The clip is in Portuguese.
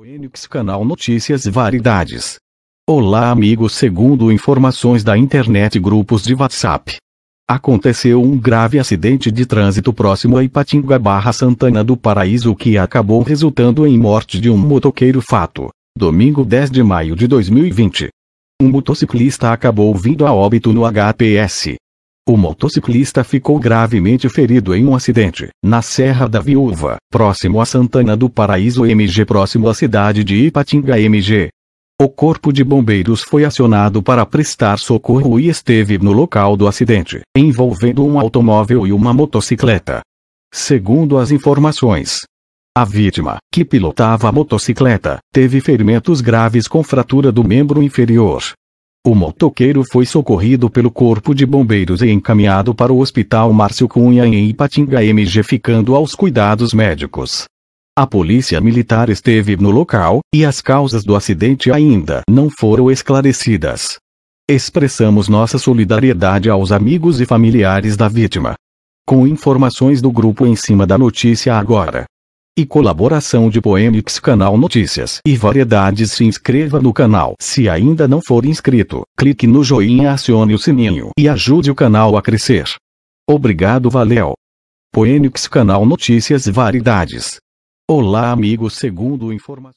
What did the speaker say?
O Enix Canal Notícias e Variedades. Olá amigos segundo informações da internet e grupos de WhatsApp. Aconteceu um grave acidente de trânsito próximo a Ipatinga barra Santana do Paraíso que acabou resultando em morte de um motoqueiro fato, domingo 10 de maio de 2020. Um motociclista acabou vindo a óbito no HPS, o motociclista ficou gravemente ferido em um acidente, na Serra da Viúva, próximo a Santana do Paraíso MG próximo à cidade de Ipatinga MG. O corpo de bombeiros foi acionado para prestar socorro e esteve no local do acidente, envolvendo um automóvel e uma motocicleta. Segundo as informações, a vítima, que pilotava a motocicleta, teve ferimentos graves com fratura do membro inferior, o motoqueiro foi socorrido pelo corpo de bombeiros e encaminhado para o Hospital Márcio Cunha em Ipatinga MG ficando aos cuidados médicos. A polícia militar esteve no local, e as causas do acidente ainda não foram esclarecidas. Expressamos nossa solidariedade aos amigos e familiares da vítima. Com informações do grupo em cima da notícia agora e colaboração de Poemix Canal Notícias e Variedades. Se inscreva no canal. Se ainda não for inscrito, clique no joinha, acione o sininho e ajude o canal a crescer. Obrigado, valeu. Poemix Canal Notícias e Variedades. Olá, amigo, segundo informações